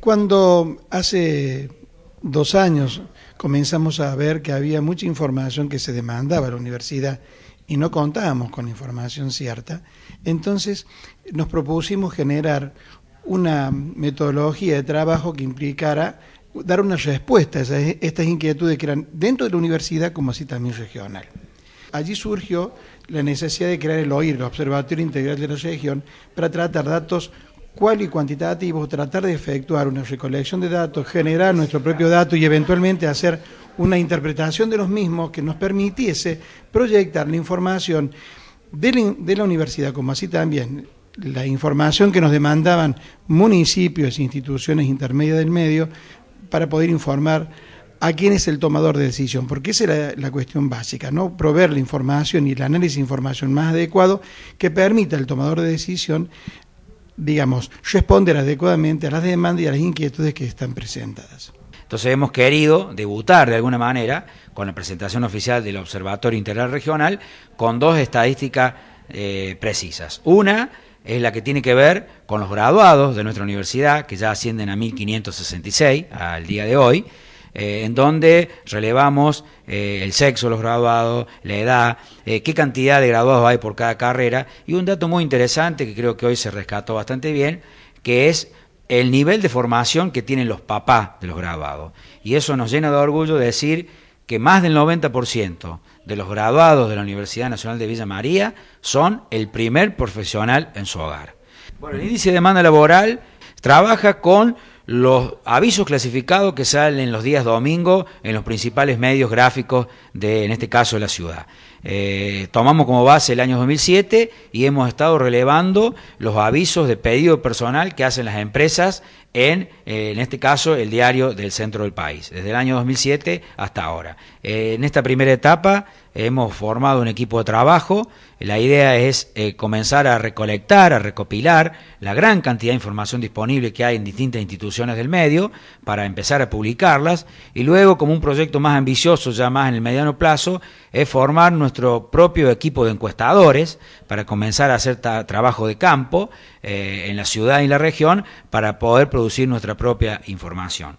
Cuando hace dos años comenzamos a ver que había mucha información que se demandaba a la universidad y no contábamos con información cierta, entonces nos propusimos generar una metodología de trabajo que implicara dar una respuesta a estas inquietudes que eran dentro de la universidad como así también regional. Allí surgió la necesidad de crear el OIR, el Observatorio Integral de la Región, para tratar datos cual y cuantitativo tratar de efectuar una recolección de datos, generar nuestro propio dato y eventualmente hacer una interpretación de los mismos que nos permitiese proyectar la información de la, universidad, como así también la información que nos demandaban municipios e instituciones intermedias del medio para poder informar a quién es el tomador de decisión, porque esa era la cuestión básica, ¿no? Proveer la información y el análisis de información más adecuado que permita al tomador de decisión digamos, responder adecuadamente a las demandas y a las inquietudes que están presentadas. Entonces hemos querido debutar de alguna manera con la presentación oficial del Observatorio Integral Regional con dos estadísticas eh, precisas. Una es la que tiene que ver con los graduados de nuestra universidad, que ya ascienden a 1.566 al día de hoy, eh, en donde relevamos eh, el sexo de los graduados, la edad, eh, qué cantidad de graduados hay por cada carrera, y un dato muy interesante que creo que hoy se rescató bastante bien, que es el nivel de formación que tienen los papás de los graduados. Y eso nos llena de orgullo decir que más del 90% de los graduados de la Universidad Nacional de Villa María son el primer profesional en su hogar. Bueno, el índice de demanda laboral trabaja con los avisos clasificados que salen los días domingo en los principales medios gráficos de, en este caso, la ciudad. Eh, tomamos como base el año 2007 y hemos estado relevando los avisos de pedido personal que hacen las empresas en, eh, en este caso, el diario del centro del país, desde el año 2007 hasta ahora. Eh, en esta primera etapa hemos formado un equipo de trabajo. La idea es comenzar a recolectar, a recopilar la gran cantidad de información disponible que hay en distintas instituciones del medio para empezar a publicarlas y luego, como un proyecto más ambicioso, ya más en el mediano plazo, es formar nuestro propio equipo de encuestadores para comenzar a hacer trabajo de campo eh, en la ciudad y en la región para poder producir nuestra propia información.